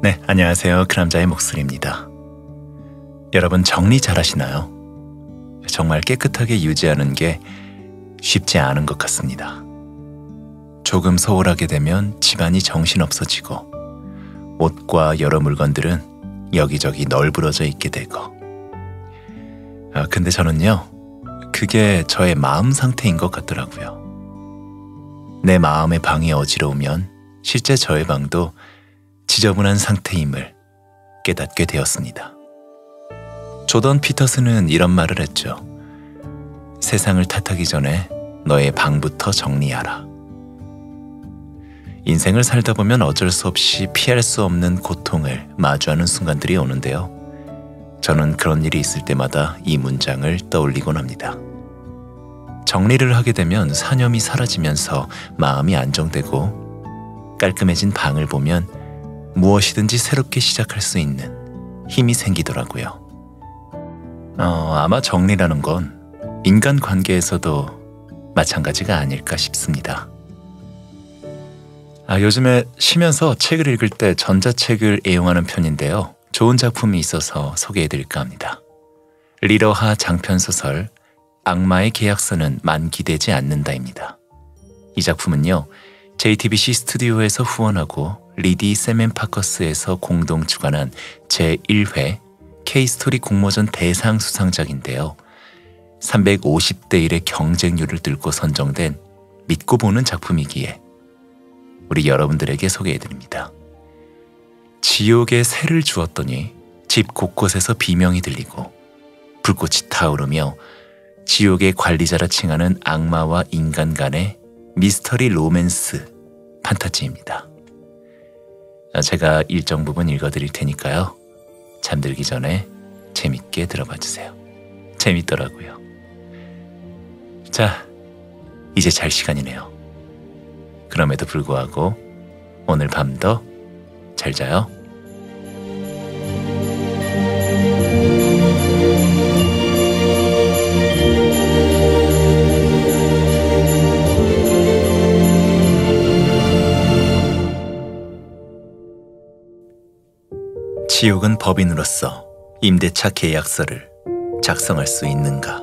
네, 안녕하세요. 그 남자의 목소리입니다. 여러분 정리 잘 하시나요? 정말 깨끗하게 유지하는 게 쉽지 않은 것 같습니다. 조금 소홀하게 되면 집안이 정신없어지고 옷과 여러 물건들은 여기저기 널브러져 있게 되고 아, 근데 저는요 그게 저의 마음 상태인 것 같더라고요. 내 마음의 방이 어지러우면 실제 저의 방도 지저분한 상태임을 깨닫게 되었습니다. 조던 피터스는 이런 말을 했죠. 세상을 탓하기 전에 너의 방부터 정리하라. 인생을 살다 보면 어쩔 수 없이 피할 수 없는 고통을 마주하는 순간들이 오는데요. 저는 그런 일이 있을 때마다 이 문장을 떠올리곤 합니다. 정리를 하게 되면 사념이 사라지면서 마음이 안정되고 깔끔해진 방을 보면 무엇이든지 새롭게 시작할 수 있는 힘이 생기더라고요. 어, 아마 정리라는 건 인간 관계에서도 마찬가지가 아닐까 싶습니다. 아, 요즘에 쉬면서 책을 읽을 때 전자책을 애용하는 편인데요. 좋은 작품이 있어서 소개해 드릴까 합니다. 리더하 장편소설 악마의 계약서는 만기되지 않는다입니다. 이 작품은요, JTBC 스튜디오에서 후원하고 리디 세멘파커스에서 공동 주관한 제1회 K스토리 공모전 대상 수상작인데요. 350대 1의 경쟁률을 뚫고 선정된 믿고 보는 작품이기에 우리 여러분들에게 소개해드립니다. 지옥에 새를 주었더니 집 곳곳에서 비명이 들리고 불꽃이 타오르며 지옥의 관리자라 칭하는 악마와 인간 간의 미스터리 로맨스 판타지입니다. 제가 일정 부분 읽어드릴 테니까요. 잠들기 전에 재밌게 들어봐 주세요. 재밌더라고요. 자, 이제 잘 시간이네요. 그럼에도 불구하고 오늘 밤도 잘 자요. 지옥은 법인으로서 임대차 계약서를 작성할 수 있는가?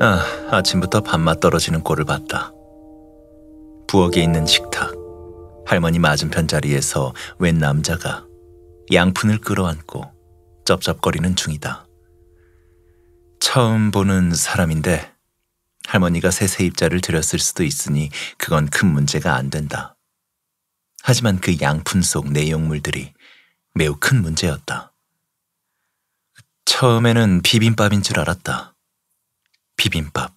아, 아침부터 밥맛 떨어지는 꼴을 봤다. 부엌에 있는 식탁, 할머니 맞은편 자리에서 웬 남자가 양푼을 끌어안고 쩝쩝거리는 중이다. 처음 보는 사람인데 할머니가 새 세입자를 들였을 수도 있으니 그건 큰 문제가 안 된다. 하지만 그 양푼 속 내용물들이 매우 큰 문제였다. 처음에는 비빔밥인 줄 알았다. 비빔밥.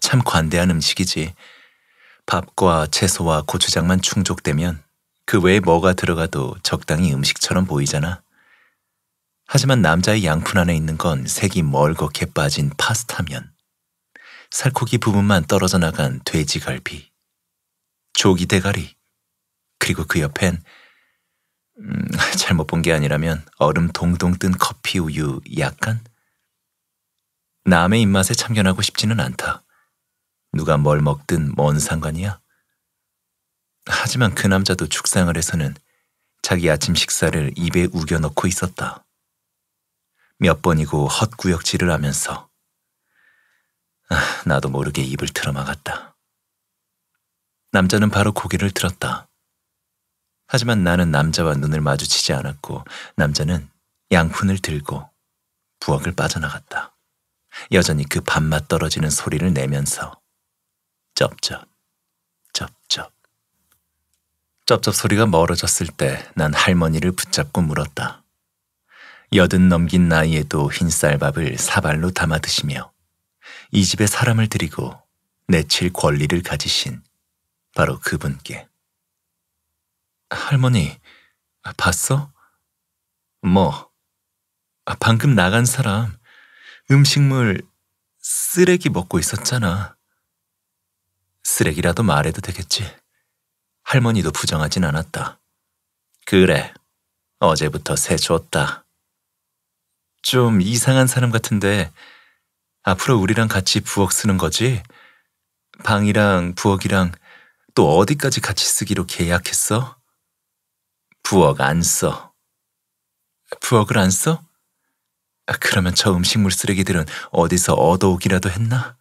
참 관대한 음식이지. 밥과 채소와 고추장만 충족되면 그 외에 뭐가 들어가도 적당히 음식처럼 보이잖아. 하지만 남자의 양푼 안에 있는 건 색이 멀겋게 빠진 파스타면, 살코기 부분만 떨어져 나간 돼지갈비, 조기 대가리, 그리고 그 옆엔 음, 잘못 본 게 아니라면 얼음 동동 뜬 커피 우유 약간? 남의 입맛에 참견하고 싶지는 않다. 누가 뭘 먹든 뭔 상관이야? 하지만 그 남자도 축상을 해서는 자기 아침 식사를 입에 우겨넣고 있었다. 몇 번이고 헛구역질을 하면서 아, 나도 모르게 입을 틀어막았다. 남자는 바로 고개를 들었다. 하지만 나는 남자와 눈을 마주치지 않았고 남자는 양푼을 들고 부엌을 빠져나갔다. 여전히 그 밥맛 떨어지는 소리를 내면서 쩝쩝, 쩝쩝. 쩝쩝 소리가 멀어졌을 때 난 할머니를 붙잡고 물었다. 여든 넘긴 나이에도 흰쌀밥을 사발로 담아 드시며 이 집에 사람을 들이고 내칠 권리를 가지신 바로 그분께. 할머니, 봤어? 뭐? 방금 나간 사람 음식물 쓰레기 먹고 있었잖아. 쓰레기라도 말해도 되겠지. 할머니도 부정하진 않았다. 그래, 어제부터 새 줬다. 좀 이상한 사람 같은데 앞으로 우리랑 같이 부엌 쓰는 거지? 방이랑 부엌이랑 또 어디까지 같이 쓰기로 계약했어? 부엌 안 써. 부엌을 안 써? 그러면 저 음식물 쓰레기들은 어디서 얻어오기라도 했나?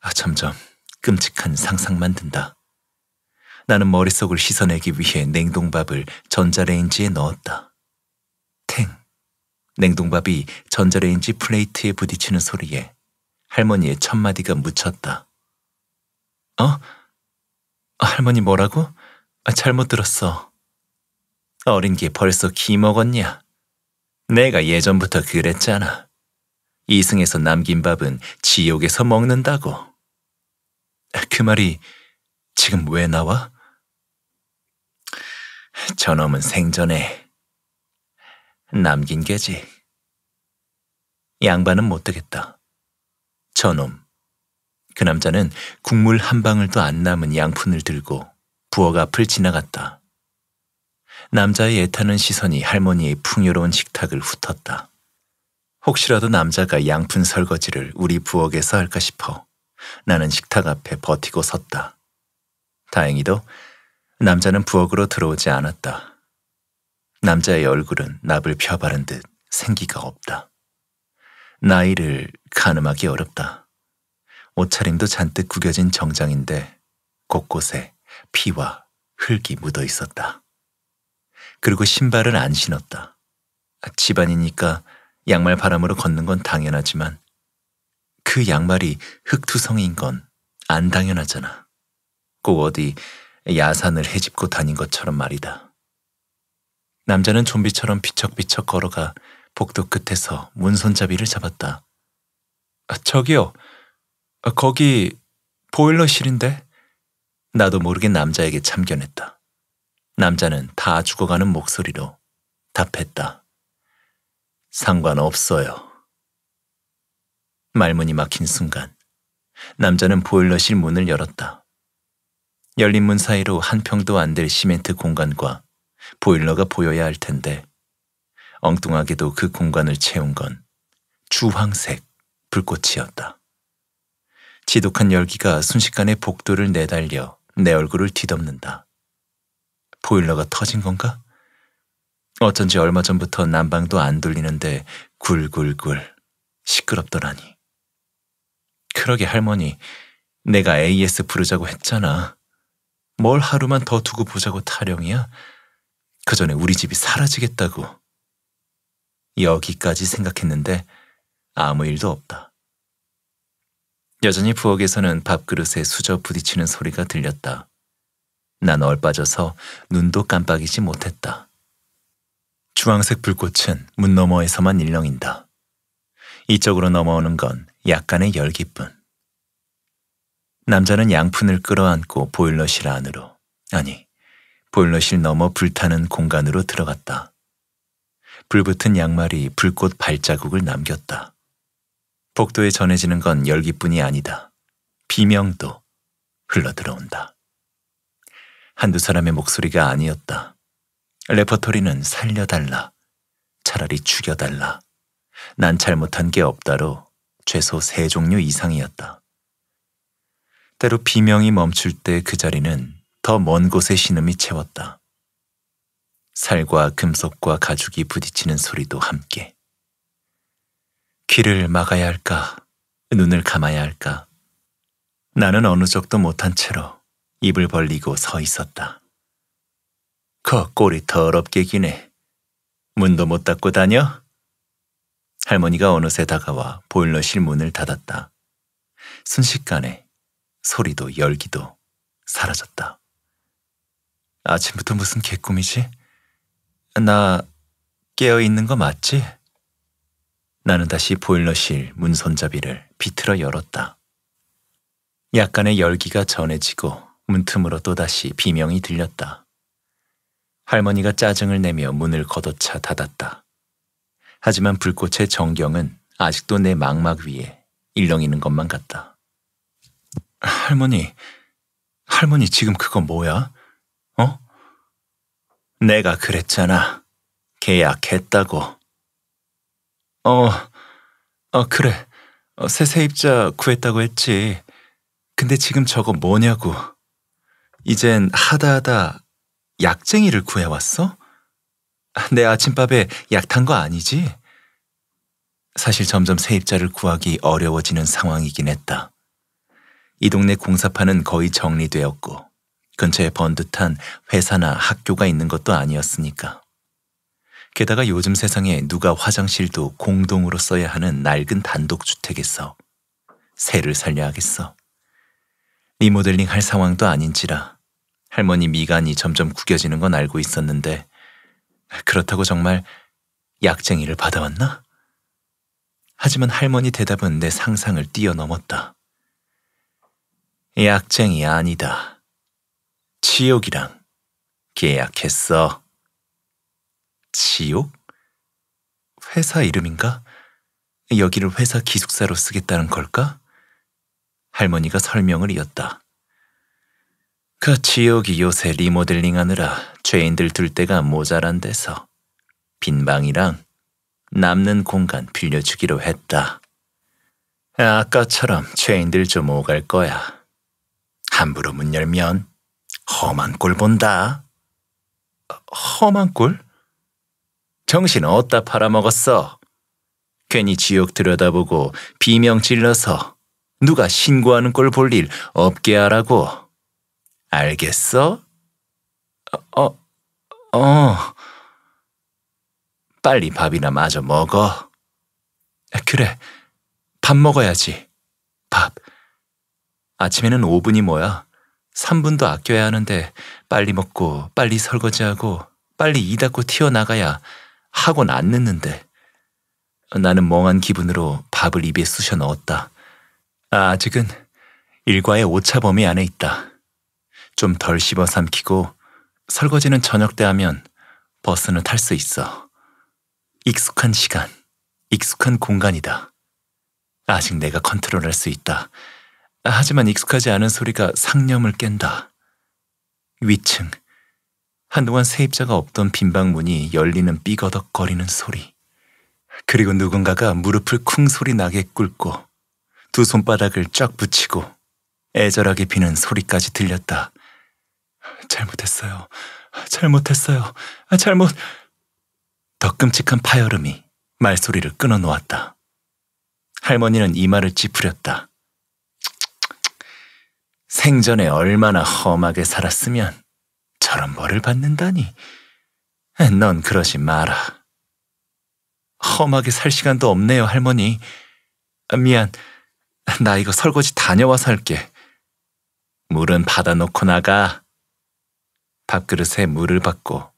아, 점점 끔찍한 상상만 든다. 나는 머릿속을 씻어내기 위해 냉동밥을 전자레인지에 넣었다. 탱. 냉동밥이 전자레인지 플레이트에 부딪히는 소리에 할머니의 첫마디가 묻혔다. 어? 아, 할머니 뭐라고? 아, 잘못 들었어. 어린 게 벌써 기 먹었냐? 내가 예전부터 그랬잖아. 이승에서 남긴 밥은 지옥에서 먹는다고. 그 말이 지금 왜 나와? 저놈은 생전에 남긴 게지. 양반은 못 되겠다. 저놈. 그 남자는 국물 한 방울도 안 남은 양푼을 들고 부엌 앞을 지나갔다. 남자의 애타는 시선이 할머니의 풍요로운 식탁을 훑었다. 혹시라도 남자가 양푼 설거지를 우리 부엌에서 할까 싶어 나는 식탁 앞에 버티고 섰다. 다행히도 남자는 부엌으로 들어오지 않았다. 남자의 얼굴은 납을 펴바른 듯 생기가 없다. 나이를 가늠하기 어렵다. 옷차림도 잔뜩 구겨진 정장인데 곳곳에 피와 흙이 묻어 있었다. 그리고 신발은 안 신었다. 집안이니까 양말 바람으로 걷는 건 당연하지만 그 양말이 흙투성인 건 안 당연하잖아. 꼭 어디 야산을 헤집고 다닌 것처럼 말이다. 남자는 좀비처럼 비척비척 걸어가 복도 끝에서 문손잡이를 잡았다. 아, 저기요, 아, 거기 보일러실인데? 나도 모르게 남자에게 참견했다. 남자는 다 죽어가는 목소리로 답했다. 상관없어요. 말문이 막힌 순간 남자는 보일러실 문을 열었다. 열린 문 사이로 한 평도 안 될 시멘트 공간과 보일러가 보여야 할 텐데 엉뚱하게도 그 공간을 채운 건 주황색 불꽃이었다. 지독한 열기가 순식간에 복도를 내달려 내 얼굴을 뒤덮는다. 보일러가 터진 건가? 어쩐지 얼마 전부터 난방도 안 돌리는데 굴굴굴 시끄럽더라니. 그러게 할머니, 내가 AS 부르자고 했잖아. 뭘 하루만 더 두고 보자고 타령이야? 그 전에 우리 집이 사라지겠다고. 여기까지 생각했는데 아무 일도 없다. 여전히 부엌에서는 밥그릇에 수저 부딪히는 소리가 들렸다. 난 얼빠져서 눈도 깜빡이지 못했다. 주황색 불꽃은 문 너머에서만 일렁인다. 이쪽으로 넘어오는 건 약간의 열기뿐. 남자는 양푼을 끌어안고 보일러실 안으로, 아니, 보일러실 넘어 불타는 공간으로 들어갔다. 불붙은 양말이 불꽃 발자국을 남겼다. 복도에 전해지는 건 열기뿐이 아니다. 비명도 흘러들어온다. 한두 사람의 목소리가 아니었다. 레퍼토리는 살려달라. 차라리 죽여달라. 난 잘못한 게 없다로 최소 세 종류 이상이었다. 때로 비명이 멈출 때 그 자리는 더 먼 곳의 신음이 채웠다. 살과 금속과 가죽이 부딪히는 소리도 함께. 귀를 막아야 할까? 눈을 감아야 할까? 나는 어느 적도 못한 채로 입을 벌리고 서 있었다. 그 꼬리 더럽게 기네. 문도 못 닫고 다녀? 할머니가 어느새 다가와 보일러실 문을 닫았다. 순식간에 소리도 열기도 사라졌다. 아침부터 무슨 개꿈이지? 나 깨어 있는 거 맞지? 나는 다시 보일러실 문 손잡이를 비틀어 열었다. 약간의 열기가 전해지고 문틈으로 또다시 비명이 들렸다. 할머니가 짜증을 내며 문을 걷어차 닫았다. 하지만 불꽃의 정경은 아직도 내 망막 위에 일렁이는 것만 같다. 할머니, 할머니 지금 그거 뭐야? 어? 내가 그랬잖아. 계약했다고. 어, 어, 그래. 어, 새 세입자 구했다고 했지. 근데 지금 저거 뭐냐고. 이젠 하다하다 약쟁이를 구해왔어? 아, 내 아침밥에 약 탄 거 아니지? 사실 점점 세입자를 구하기 어려워지는 상황이긴 했다. 이 동네 공사판은 거의 정리되었고 근처에 번듯한 회사나 학교가 있는 것도 아니었으니까. 게다가 요즘 세상에 누가 화장실도 공동으로 써야 하는 낡은 단독주택에서 새를 살려 야겠어 리모델링 할 상황도 아닌지라 할머니 미간이 점점 구겨지는 건 알고 있었는데 그렇다고 정말 약쟁이를 받아왔나? 하지만 할머니 대답은 내 상상을 뛰어넘었다. 약쟁이 아니다. 치욕이랑 계약했어. 치욕? 회사 이름인가? 여기를 회사 기숙사로 쓰겠다는 걸까? 할머니가 설명을 이었다. 그지역이 요새 리모델링하느라 죄인들 둘 데가 모자란 데서 빈 방이랑 남는 공간 빌려주기로 했다. 아까처럼 죄인들 좀 오갈 거야. 함부로 문 열면 험한 꼴 본다. 험한 꼴? 정신 어디다 팔아먹었어? 괜히 지옥 들여다보고 비명 질러서 누가 신고하는 꼴 볼 일 없게 하라고. 알겠어? 어, 어, 어. 빨리 밥이나 마저 먹어. 그래, 밥 먹어야지. 밥. 아침에는 5분이 뭐야? 3분도 아껴야 하는데 빨리 먹고 빨리 설거지하고 빨리 이 닦고 튀어나가야 학원 안 늦는데. 나는 멍한 기분으로 밥을 입에 쑤셔 넣었다. 아, 아직은 일과의 오차범위 안에 있다. 좀덜 씹어 삼키고 설거지는 저녁 때 하면 버스는 탈 수 있어. 익숙한 시간, 익숙한 공간이다. 아직 내가 컨트롤할 수 있다. 하지만 익숙하지 않은 소리가 상념을 깬다. 위층. 한동안 세입자가 없던 빈방문이 열리는 삐거덕거리는 소리. 그리고 누군가가 무릎을 쿵 소리 나게 꿇고 두 손바닥을 쫙 붙이고 애절하게 비는 소리까지 들렸다. 잘못했어요. 잘못했어요. 아, 잘못. 더 끔찍한 파열음이 말소리를 끊어 놓았다. 할머니는 이마를 찌푸렸다. 생전에 얼마나 험하게 살았으면 저런 벌을 받는다니. 넌 그러지 마라. 험하게 살 시간도 없네요, 할머니. 아, 미안. 나 이거 설거지 다녀와서 할게. 물은 받아놓고 나가. 밥그릇에 물을 받고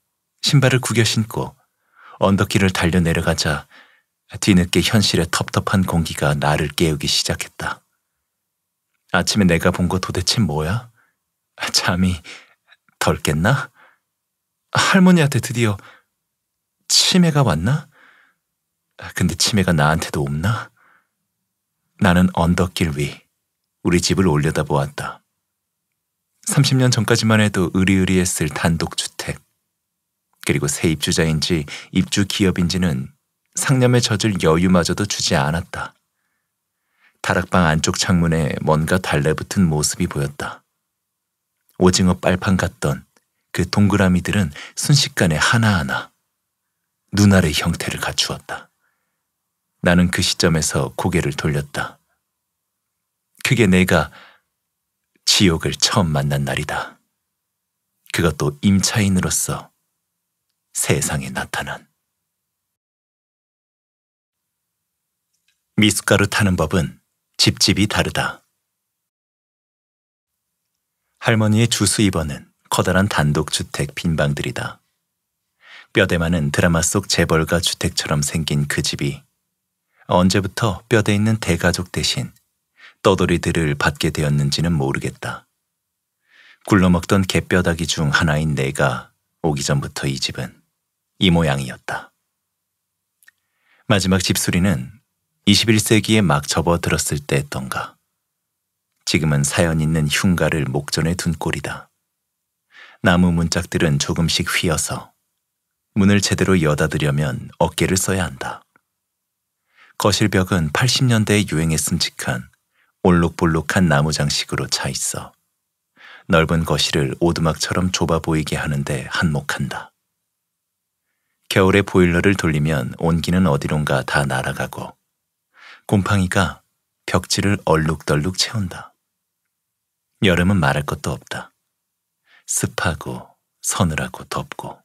신발을 구겨 신고 언덕길을 달려 내려가자 뒤늦게 현실의 텁텁한 공기가 나를 깨우기 시작했다. 아침에 내가 본 거 도대체 뭐야? 잠이 덜 깼나? 할머니한테 드디어 치매가 왔나? 근데 치매가 나한테도 없나? 나는 언덕길 위 우리 집을 올려다보았다. 30년 전까지만 해도 으리으리했을 단독주택, 그리고 새 입주자인지 입주 기업인지는 상념에 젖을 여유마저도 주지 않았다. 다락방 안쪽 창문에 뭔가 달래붙은 모습이 보였다. 오징어 빨판 같던 그 동그라미들은 순식간에 하나하나 눈알의 형태를 갖추었다. 나는 그 시점에서 고개를 돌렸다. 그게 내가 지옥을 처음 만난 날이다. 그것도 임차인으로서 세상에 나타난. 미숫가루 타는 법은 집집이 다르다. 할머니의 주수입원은 커다란 단독주택 빈방들이다. 뼈대만은 드라마 속 재벌가 주택처럼 생긴 그 집이 언제부터 뼈대 있는 대가족 대신 떠돌이들을 받게 되었는지는 모르겠다. 굴러먹던 개뼈다귀 중 하나인 내가 오기 전부터 이 집은 이 모양이었다. 마지막 집수리는 21세기에 막 접어들었을 때 했던가. 지금은 사연 있는 흉가를 목전에 둔 꼴이다. 나무 문짝들은 조금씩 휘어서 문을 제대로 여닫으려면 어깨를 써야 한다. 거실 벽은 80년대에 유행했음직한 올록볼록한 나무 장식으로 차 있어 넓은 거실을 오두막처럼 좁아 보이게 하는데 한몫한다. 겨울에 보일러를 돌리면 온기는 어디론가 다 날아가고 곰팡이가 벽지를 얼룩덜룩 채운다. 여름은 말할 것도 없다. 습하고 서늘하고 덥고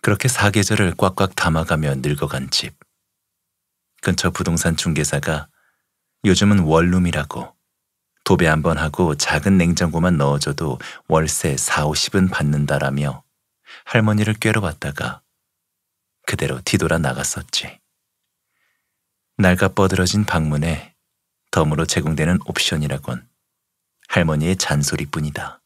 그렇게 사계절을 꽉꽉 담아가며 늙어간 집. 근처 부동산 중개사가 요즘은 원룸이라고. 도배 한 번 하고 작은 냉장고만 넣어줘도 월세 4, 50은 받는다라며 할머니를 꾀로봤다가 그대로 뒤돌아 나갔었지. 날가 뻗어진 방문에 덤으로 제공되는 옵션이라곤 할머니의 잔소리뿐이다.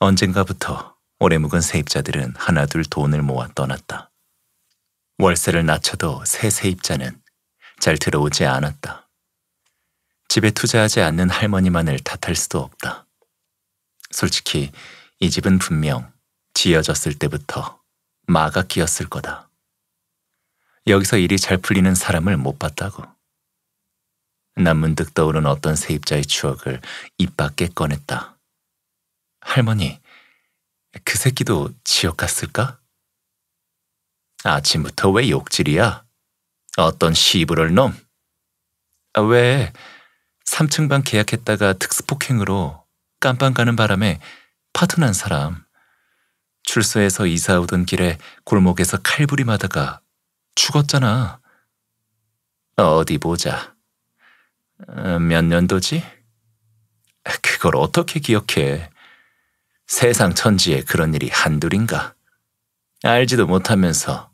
언젠가부터 오래 묵은 세입자들은 하나둘 돈을 모아 떠났다. 월세를 낮춰도 새 세입자는 잘 들어오지 않았다. 집에 투자하지 않는 할머니만을 탓할 수도 없다. 솔직히 이 집은 분명 지어졌을 때부터 마가 끼었을 거다. 여기서 일이 잘 풀리는 사람을 못 봤다고. 난 문득 떠오른 어떤 세입자의 추억을 입 밖에 꺼냈다. 할머니, 그 새끼도 지역 갔을까? 아침부터 왜 욕질이야? 어떤 시부를 놈? 아, 왜 3층 방 계약했다가 특수폭행으로 깜빵 가는 바람에 파트난 사람. 출소해서 이사 오던 길에 골목에서 칼부림하다가 죽었잖아. 어디 보자. 어, 몇 년도지? 그걸 어떻게 기억해? 세상 천지에 그런 일이 한둘인가? 알지도 못하면서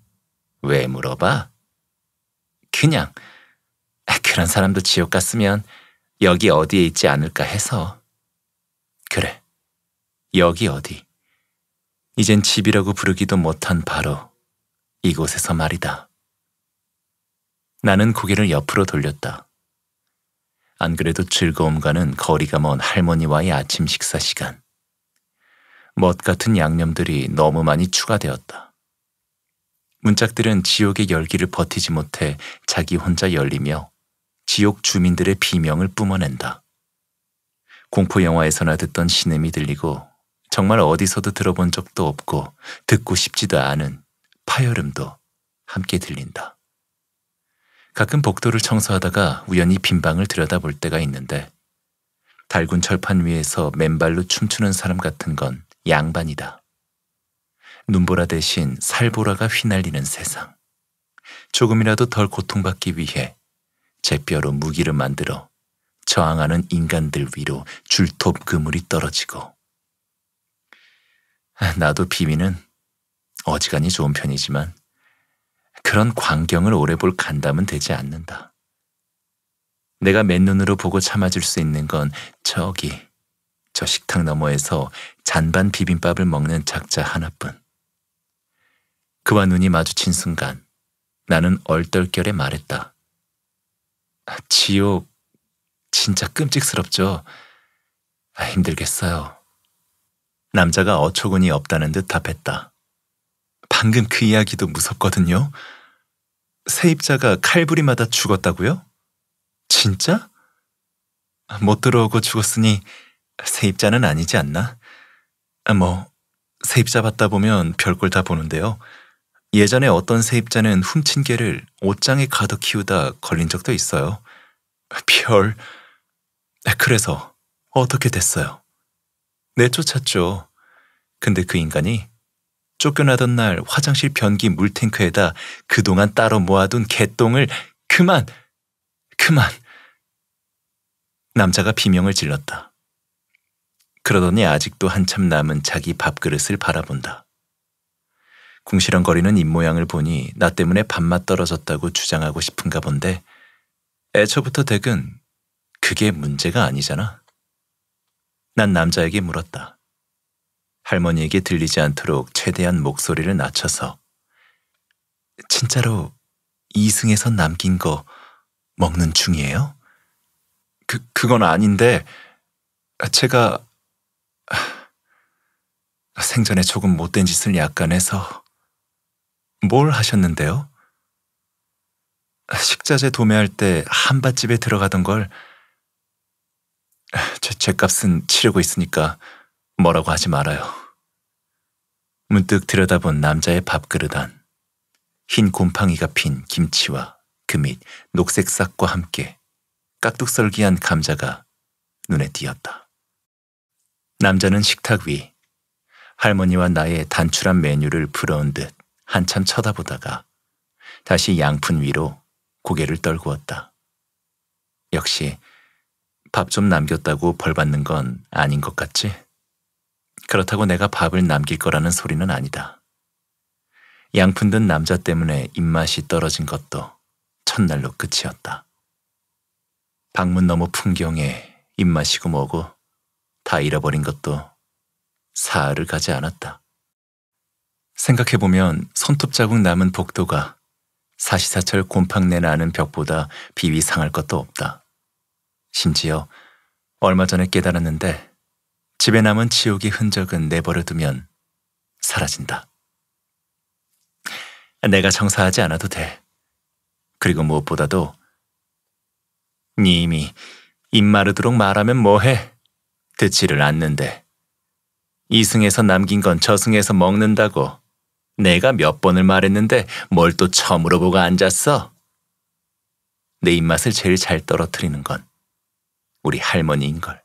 왜 물어봐? 그냥 그런 사람도 지옥 갔으면 여기 어디에 있지 않을까 해서. 그래, 여기 어디. 이젠 집이라고 부르기도 못한 바로 이곳에서 말이다. 나는 고개를 옆으로 돌렸다. 안 그래도 즐거움과는 거리가 먼 할머니와의 아침 식사 시간. 멋 같은 양념들이 너무 많이 추가되었다. 문짝들은 지옥의 열기를 버티지 못해 자기 혼자 열리며 지옥 주민들의 비명을 뿜어낸다. 공포 영화에서나 듣던 신음이 들리고 정말 어디서도 들어본 적도 없고 듣고 싶지도 않은 파열음도 함께 들린다. 가끔 복도를 청소하다가 우연히 빈방을 들여다볼 때가 있는데 달군 철판 위에서 맨발로 춤추는 사람 같은 건 양반이다. 눈보라 대신 살보라가 휘날리는 세상. 조금이라도 덜 고통받기 위해 제 뼈로 무기를 만들어 저항하는 인간들 위로 줄톱 그물이 떨어지고. 나도 비위는 어지간히 좋은 편이지만 그런 광경을 오래 볼 간담은 되지 않는다. 내가 맨눈으로 보고 참아줄 수 있는 건 저기, 저 식탁 너머에서 잔반 비빔밥을 먹는 작자 하나뿐. 그와 눈이 마주친 순간 나는 얼떨결에 말했다. 지옥, 진짜 끔찍스럽죠? 아, 힘들겠어요. 남자가 어처구니 없다는 듯 답했다. 방금 그 이야기도 무섭거든요. 세입자가 칼부리마다 죽었다고요? 진짜? 못 들어오고 죽었으니 세입자는 아니지 않나? 아, 뭐, 세입자 받다 보면 별걸 다 보는데요. 예전에 어떤 세입자는 훔친 개를 옷장에 가득 키우다 걸린 적도 있어요. 별. 그래서 어떻게 됐어요? 내쫓았죠. 근데 그 인간이 쫓겨나던 날 화장실 변기 물탱크에다 그동안 따로 모아둔 개똥을 그만! 그만! 남자가 비명을 질렀다. 그러더니 아직도 한참 남은 자기 밥그릇을 바라본다. 궁시렁거리는 입모양을 보니 나 때문에 밥맛 떨어졌다고 주장하고 싶은가 본데 애초부터 덱은 그게 문제가 아니잖아. 난 남자에게 물었다. 할머니에게 들리지 않도록 최대한 목소리를 낮춰서 진짜로 이승에서 남긴 거 먹는 중이에요? 그, 그건 아닌데 제가 생전에 조금 못된 짓을 약간 해서 뭘 하셨는데요? 식자재 도매할 때 한밭집에 들어가던 걸 제, 제값은 치르고 있으니까 뭐라고 하지 말아요. 문득 들여다본 남자의 밥그릇 안, 흰 곰팡이가 핀 김치와 그 밑 녹색 싹과 함께 깍둑썰기한 감자가 눈에 띄었다. 남자는 식탁 위 할머니와 나의 단출한 메뉴를 부러운 듯 한참 쳐다보다가 다시 양푼 위로 고개를 떨구었다. 역시 밥 좀 남겼다고 벌 받는 건 아닌 것 같지? 그렇다고 내가 밥을 남길 거라는 소리는 아니다. 양푼 든 남자 때문에 입맛이 떨어진 것도 첫날로 끝이었다. 방문 너무 풍경에 입맛이고 뭐고 다 잃어버린 것도 사흘을 가지 않았다. 생각해보면 손톱 자국 남은 복도가 사시사철 곰팡내 나는 벽보다 비위상할 것도 없다. 심지어 얼마 전에 깨달았는데 집에 남은 지옥의 흔적은 내버려두면 사라진다. 내가 정사하지 않아도 돼. 그리고 무엇보다도 니이미입 마르도록 말하면 뭐해? 듣지를 않는데. 이승에서 남긴 건 저승에서 먹는다고. 내가 몇 번을 말했는데 뭘 또 처음으로 보고 앉았어? 내 입맛을 제일 잘 떨어뜨리는 건 우리 할머니인걸.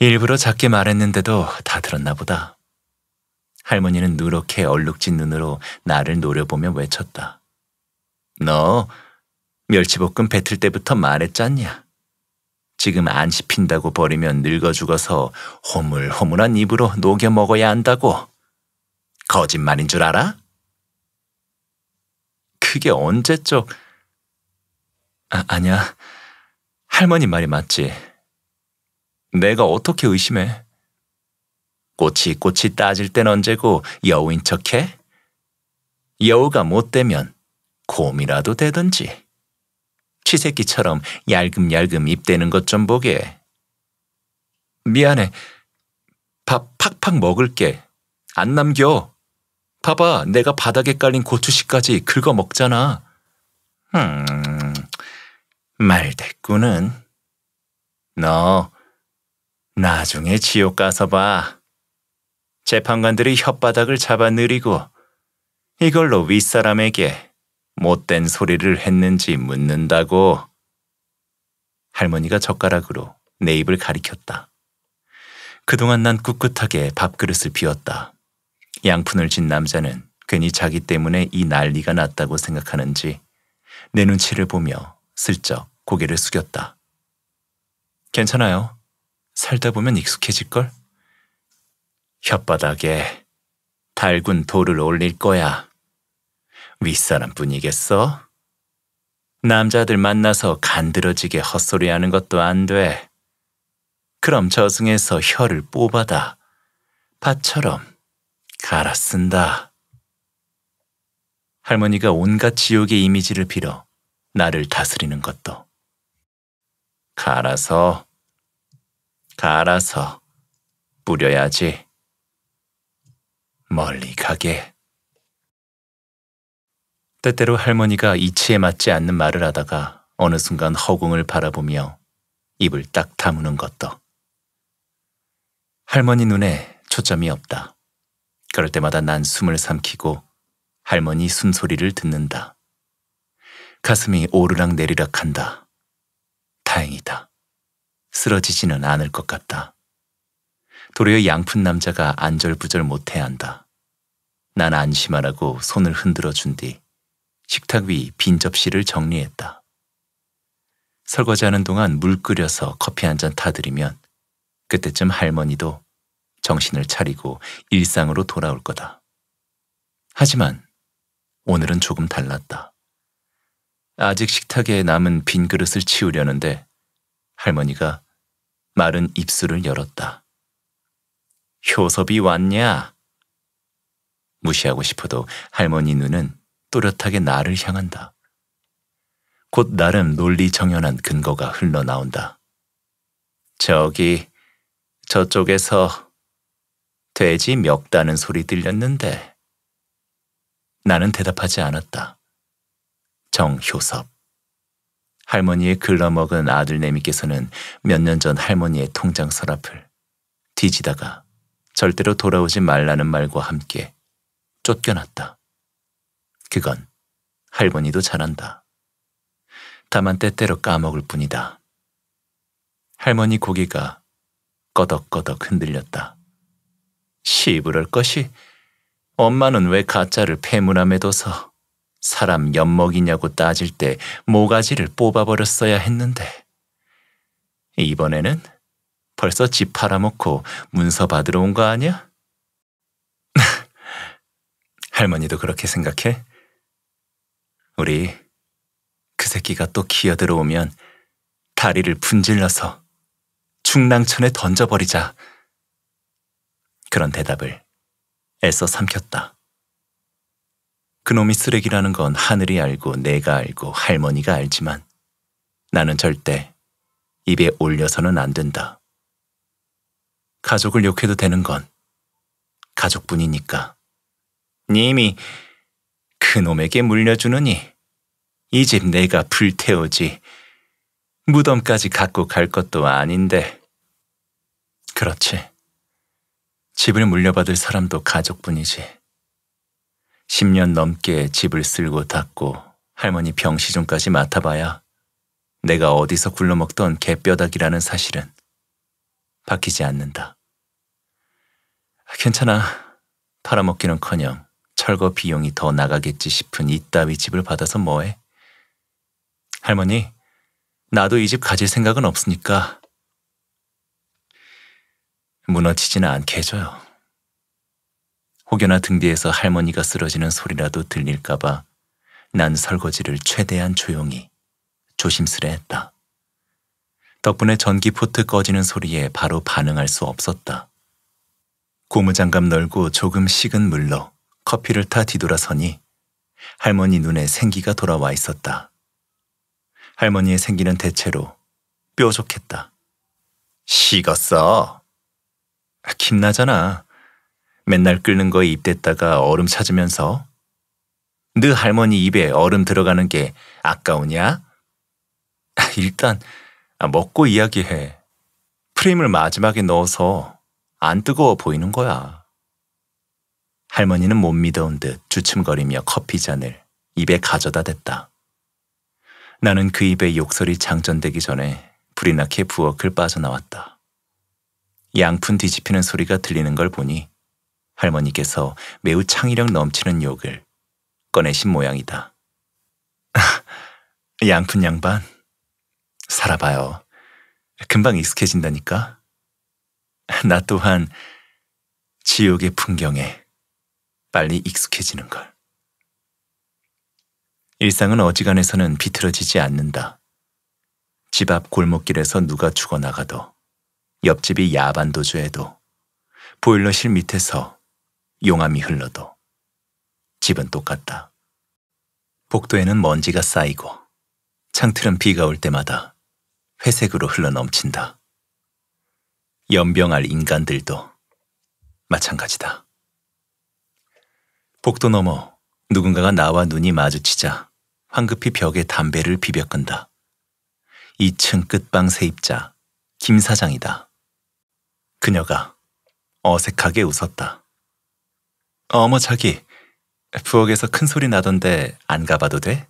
일부러 작게 말했는데도 다 들었나 보다. 할머니는 누렇게 얼룩진 눈으로 나를 노려보며 외쳤다. 너 멸치볶음 뱉을 때부터 말했잖냐. 지금 안 씹힌다고 버리면 늙어 죽어서 호물호물한 입으로 녹여 먹어야 한다고. 거짓말인 줄 알아? 그게 언제적... 아, 아니야. 할머니 말이 맞지. 내가 어떻게 의심해? 꼬치꼬치 따질 땐 언제고 여우인 척해? 여우가 못 되면 곰이라도 되든지. 취새끼처럼 얇금얇금 입대는 것 좀 보게. 미안해. 밥 팍팍 먹을게. 안 남겨. 봐봐, 내가 바닥에 깔린 고추씨까지 긁어 먹잖아. 음, 말대꾸는. 너, 나중에 지옥 가서 봐. 재판관들이 혓바닥을 잡아 느리고 이걸로 윗사람에게 못된 소리를 했는지 묻는다고. 할머니가 젓가락으로 내 입을 가리켰다. 그동안 난 꿋꿋하게 밥그릇을 비웠다. 양푼을 진 남자는 괜히 자기 때문에 이 난리가 났다고 생각하는지 내 눈치를 보며 슬쩍 고개를 숙였다. 괜찮아요. 살다 보면 익숙해질걸? 혓바닥에 달군 돌을 올릴 거야. 윗사람뿐이겠어? 남자들 만나서 간드러지게 헛소리하는 것도 안 돼. 그럼 저승에서 혀를 뽑아다. 밭처럼 갈아 쓴다. 할머니가 온갖 지옥의 이미지를 빌어 나를 다스리는 것도. 갈아서, 갈아서 뿌려야지. 멀리 가게. 때때로 할머니가 이치에 맞지 않는 말을 하다가 어느 순간 허공을 바라보며 입을 딱 다무는 것도. 할머니 눈에 초점이 없다. 그럴 때마다 난 숨을 삼키고 할머니 숨소리를 듣는다. 가슴이 오르락 내리락 한다. 다행이다. 쓰러지지는 않을 것 같다. 도리어 양푼 남자가 안절부절 못해 한다. 난 안심하라고 손을 흔들어 준 뒤 식탁 위 빈 접시를 정리했다. 설거지하는 동안 물 끓여서 커피 한 잔 타드리면 그때쯤 할머니도 정신을 차리고 일상으로 돌아올 거다. 하지만 오늘은 조금 달랐다. 아직 식탁에 남은 빈 그릇을 치우려는데 할머니가 마른 입술을 열었다. 효섭이 왔냐? 무시하고 싶어도 할머니 눈은 또렷하게 나를 향한다. 곧 나름 논리정연한 근거가 흘러나온다. 저기 저쪽에서 돼지 멱다는 소리 들렸는데 나는 대답하지 않았다. 정효섭. 할머니의 글러먹은 아들내미께서는 몇 년 전 할머니의 통장 서랍을 뒤지다가 절대로 돌아오지 말라는 말과 함께 쫓겨났다. 그건 할머니도 잘한다. 다만 때때로 까먹을 뿐이다. 할머니 고기가 꺼덕꺼덕 흔들렸다. 시부를 것이 엄마는 왜 가짜를 폐문함에 둬서 사람 엿먹이냐고 따질 때 모가지를 뽑아버렸어야 했는데 이번에는 벌써 집 팔아먹고 문서 받으러 온 거 아니야? 할머니도 그렇게 생각해? 우리 그 새끼가 또 기어들어오면 다리를 분질러서 중랑천에 던져버리자. 그런 대답을 애써 삼켰다. 그놈이 쓰레기라는 건 하늘이 알고 내가 알고 할머니가 알지만 나는 절대 입에 올려서는 안 된다. 가족을 욕해도 되는 건 가족뿐이니까. 님이 그놈에게 물려주느니 이 집 내가 불태우지 무덤까지 갖고 갈 것도 아닌데. 그렇지. 집을 물려받을 사람도 가족뿐이지. 10년 넘게 집을 쓸고 닦고 할머니 병시중까지 맡아봐야 내가 어디서 굴러먹던 개뼈다기라는 사실은 바뀌지 않는다. 괜찮아. 팔아먹기는커녕 철거 비용이 더 나가겠지 싶은 이따위 집을 받아서 뭐해? 할머니, 나도 이 집 가질 생각은 없으니까 무너지지는 않게 해줘요. 혹여나 등뒤에서 할머니가 쓰러지는 소리라도 들릴까봐 난 설거지를 최대한 조용히, 조심스레 했다. 덕분에 전기포트 꺼지는 소리에 바로 반응할 수 없었다. 고무장갑 널고 조금 식은 물로 커피를 타 뒤돌아서니 할머니 눈에 생기가 돌아와 있었다. 할머니의 생기는 대체로 뾰족했다. 식었어. 아, 김나잖아. 맨날 끓는 거에 입댔다가 얼음 찾으면서 너 네 할머니 입에 얼음 들어가는 게 아까우냐? 아, 일단 아, 먹고 이야기해. 프림을 마지막에 넣어서 안 뜨거워 보이는 거야. 할머니는 못 믿어온 듯 주춤거리며 커피잔을 입에 가져다 댔다. 나는 그 입에 욕설이 장전되기 전에 불이 나게 부엌을 빠져나왔다. 양푼 뒤집히는 소리가 들리는 걸 보니 할머니께서 매우 창의력 넘치는 욕을 꺼내신 모양이다. 양푼 양반, 살아봐요. 금방 익숙해진다니까. 나 또한 지옥의 풍경에 빨리 익숙해지는 걸. 일상은 어지간해서는 비틀어지지 않는다. 집 앞 골목길에서 누가 죽어나가도 옆집이 야반도주에도 보일러실 밑에서 용암이 흘러도 집은 똑같다. 복도에는 먼지가 쌓이고 창틀은 비가 올 때마다 회색으로 흘러넘친다. 연병할 인간들도 마찬가지다. 복도 넘어 누군가가 나와 눈이 마주치자 황급히 벽에 담배를 비벼끈다. 2층 끝방 세입자 김 사장이다. 그녀가 어색하게 웃었다. 어머 자기, 부엌에서 큰 소리 나던데 안 가봐도 돼?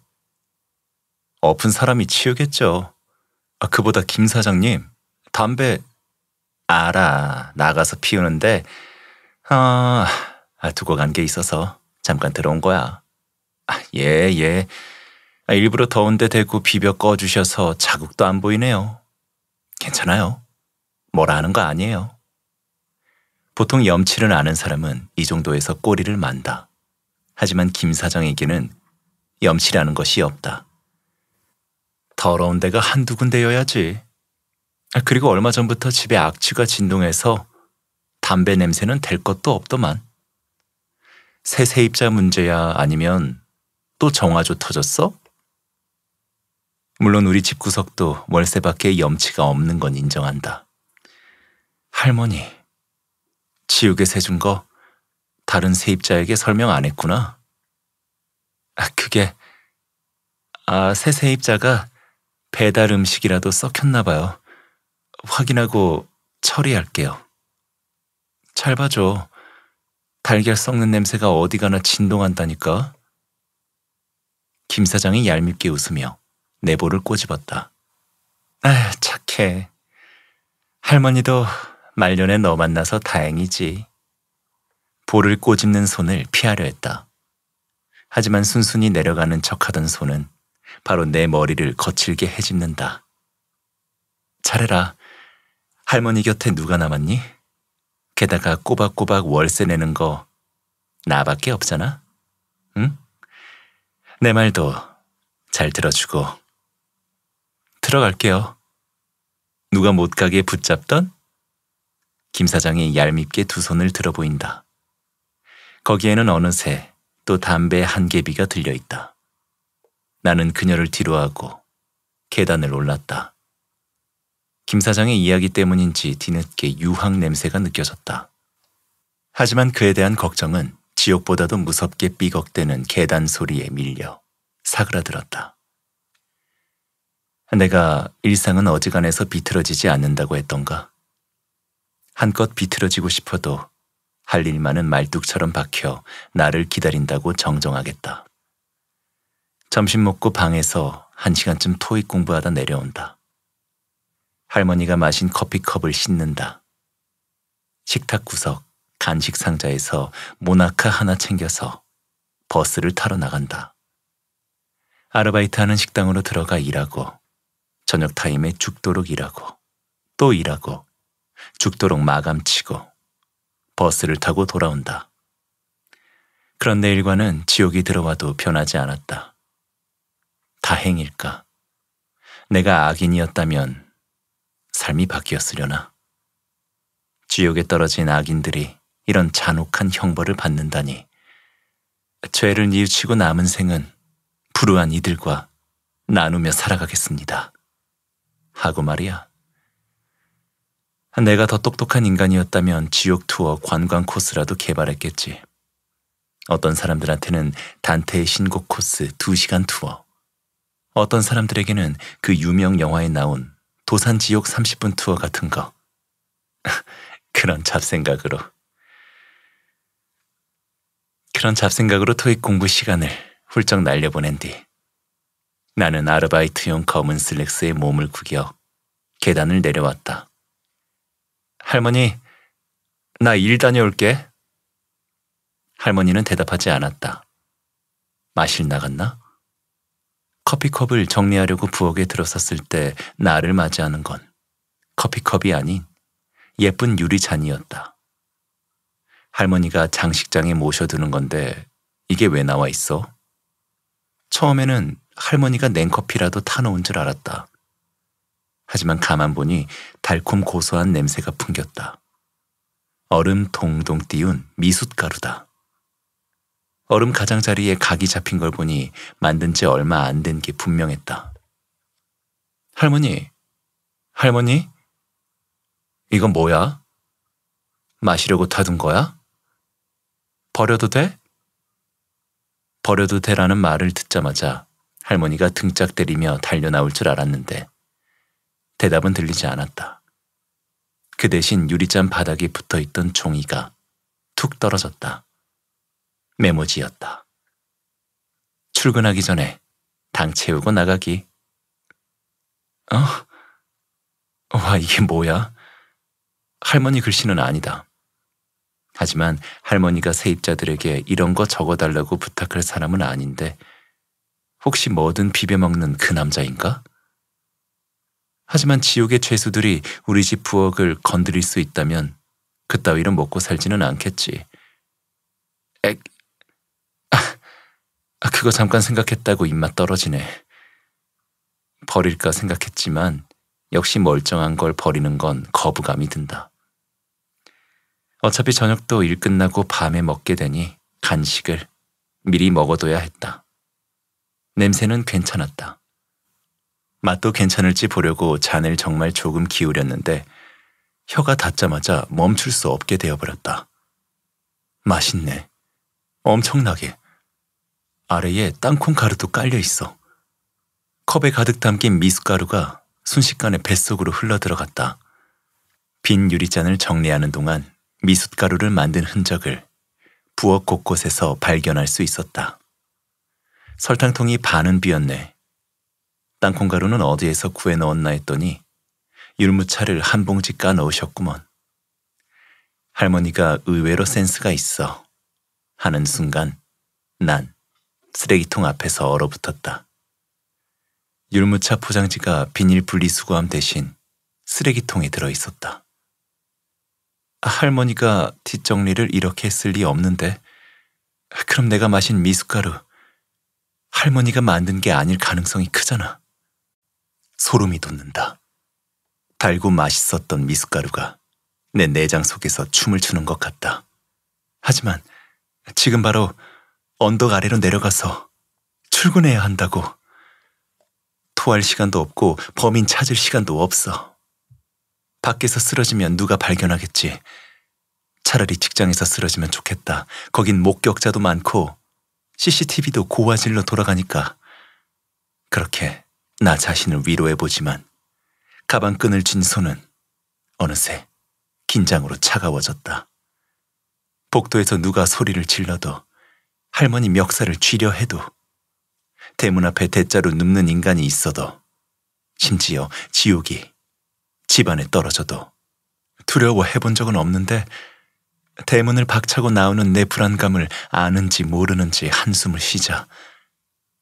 엎은 사람이 치우겠죠. 아, 그보다 김 사장님, 담배 알아 나가서 피우는데 아, 아 두고 간 게 있어서 잠깐 들어온 거야. 예예. 아, 예. 일부러 더운데 대고 비벼 꺼주셔서 자국도 안 보이네요. 괜찮아요. 뭐라 하는 거 아니에요. 보통 염치를 아는 사람은 이 정도에서 꼬리를 만다. 하지만 김 사장에게는 염치라는 것이 없다. 더러운 데가 한두 군데여야지. 아, 그리고 얼마 전부터 집에 악취가 진동해서 담배 냄새는 될 것도 없더만. 새 세입자 문제야 아니면 또 정화조 터졌어? 물론 우리 집 구석도 월세밖에 염치가 없는 건 인정한다. 할머니, 지우개 세준 거 다른 세입자에게 설명 안 했구나. 아, 그게 아, 새 세입자가 배달 음식이라도 썩혔나 봐요. 확인하고 처리할게요. 잘 봐줘. 달걀 썩는 냄새가 어디 가나 진동한다니까. 김 사장이 얄밉게 웃으며 내보를 꼬집었다. 아, 착해. 할머니도 말년에 너 만나서 다행이지. 볼을 꼬집는 손을 피하려 했다. 하지만 순순히 내려가는 척하던 손은 바로 내 머리를 거칠게 해집는다. 잘해라. 할머니 곁에 누가 남았니? 게다가 꼬박꼬박 월세 내는 거 나밖에 없잖아? 응? 내 말도 잘 들어주고. 들어갈게요. 누가 못 가게 붙잡던 김 사장이 얄밉게 두 손을 들어 보인다. 거기에는 어느새 또 담배 한 개비가 들려 있다. 나는 그녀를 뒤로하고 계단을 올랐다. 김 사장의 이야기 때문인지 뒤늦게 유황 냄새가 느껴졌다. 하지만 그에 대한 걱정은 지옥보다도 무섭게 삐걱대는 계단 소리에 밀려 사그라들었다. 내가 일상은 어지간해서 비틀어지지 않는다고 했던가? 한껏 비틀어지고 싶어도 할 일만은 말뚝처럼 박혀 나를 기다린다고 정정하겠다. 점심 먹고 방에서 한 시간쯤 토익 공부하다 내려온다. 할머니가 마신 커피컵을 씻는다. 식탁 구석 간식 상자에서 모나카 하나 챙겨서 버스를 타러 나간다. 아르바이트 하는 식당으로 들어가 일하고 저녁 타임에 죽도록 일하고 또 일하고 죽도록 마감치고 버스를 타고 돌아온다. 그런 내 일과는 지옥이 들어와도 변하지 않았다. 다행일까? 내가 악인이었다면 삶이 바뀌었으려나? 지옥에 떨어진 악인들이 이런 잔혹한 형벌을 받는다니. 죄를 뉘우치고 남은 생은 불우한 이들과 나누며 살아가겠습니다. 하고 말이야. 내가 더 똑똑한 인간이었다면 지옥 투어 관광 코스라도 개발했겠지. 어떤 사람들한테는 단테의 신곡 코스 2시간 투어. 어떤 사람들에게는 그 유명 영화에 나온 도산 지옥 30분 투어 같은 거. 그런 잡생각으로. 그런 잡생각으로 토익 공부 시간을 훌쩍 날려보낸 뒤 나는 아르바이트용 검은 슬랙스에 몸을 구겨 계단을 내려왔다. 할머니, 나 일 다녀올게. 할머니는 대답하지 않았다. 마실 나갔나? 커피컵을 정리하려고 부엌에 들어섰을 때 나를 맞이하는 건 커피컵이 아닌 예쁜 유리잔이었다. 할머니가 장식장에 모셔두는 건데 이게 왜 나와 있어? 처음에는 할머니가 냉커피라도 타놓은 줄 알았다. 하지만 가만 보니 달콤 고소한 냄새가 풍겼다. 얼음 동동 띄운 미숫가루다. 얼음 가장자리에 각이 잡힌 걸 보니 만든 지 얼마 안 된 게 분명했다. 할머니, 할머니? 이건 뭐야? 마시려고 타둔 거야? 버려도 돼? 버려도 돼라는 말을 듣자마자 할머니가 등짝 때리며 달려나올 줄 알았는데 대답은 들리지 않았다. 그 대신 유리잔 바닥에 붙어 있던 종이가 툭 떨어졌다. 메모지였다. 출근하기 전에 당 채우고 나가기. 어? 와, 이게 뭐야? 할머니 글씨는 아니다. 하지만 할머니가 세입자들에게 이런 거 적어달라고 부탁할 사람은 아닌데, 혹시 뭐든 비벼먹는 그 남자인가? 하지만 지옥의 죄수들이 우리 집 부엌을 건드릴 수 있다면 그따위로 먹고 살지는 않겠지. 액... 아, 그거 잠깐 생각했다고 입맛 떨어지네. 버릴까 생각했지만 역시 멀쩡한 걸 버리는 건 거부감이 든다. 어차피 저녁도 일 끝나고 밤에 먹게 되니 간식을 미리 먹어둬야 했다. 냄새는 괜찮았다. 맛도 괜찮을지 보려고 잔을 정말 조금 기울였는데 혀가 닿자마자 멈출 수 없게 되어버렸다. 맛있네. 엄청나게. 아래에 땅콩 가루도 깔려 있어. 컵에 가득 담긴 미숫가루가 순식간에 뱃속으로 흘러들어갔다. 빈 유리잔을 정리하는 동안 미숫가루를 만든 흔적을 부엌 곳곳에서 발견할 수 있었다. 설탕통이 반은 비었네. 땅콩가루는 어디에서 구해 넣었나 했더니 율무차를 한 봉지 까 넣으셨구먼. 할머니가 의외로 센스가 있어. 하는 순간 난 쓰레기통 앞에서 얼어붙었다. 율무차 포장지가 비닐 분리수거함 대신 쓰레기통에 들어있었다. 할머니가 뒷정리를 이렇게 했을 리 없는데 그럼 내가 마신 미숫가루 할머니가 만든 게 아닐 가능성이 크잖아. 소름이 돋는다. 달고 맛있었던 미숫가루가 내 내장 속에서 춤을 추는 것 같다. 하지만 지금 바로 언덕 아래로 내려가서 출근해야 한다고. 토할 시간도 없고 범인 찾을 시간도 없어. 밖에서 쓰러지면 누가 발견하겠지. 차라리 직장에서 쓰러지면 좋겠다. 거긴 목격자도 많고 CCTV도 고화질로 돌아가니까. 그렇게 나 자신을 위로해보지만 가방끈을 쥔 손은 어느새 긴장으로 차가워졌다. 복도에서 누가 소리를 질러도 할머니 멱살을 쥐려 해도 대문 앞에 대자로 눕는 인간이 있어도 심지어 지옥이 집안에 떨어져도 두려워해본 적은 없는데 대문을 박차고 나오는 내 불안감을 아는지 모르는지 한숨을 쉬자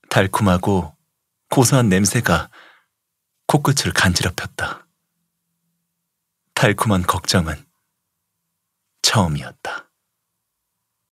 달콤하고 고소한 냄새가 코끝을 간지럽혔다. 달콤한 걱정은 처음이었다.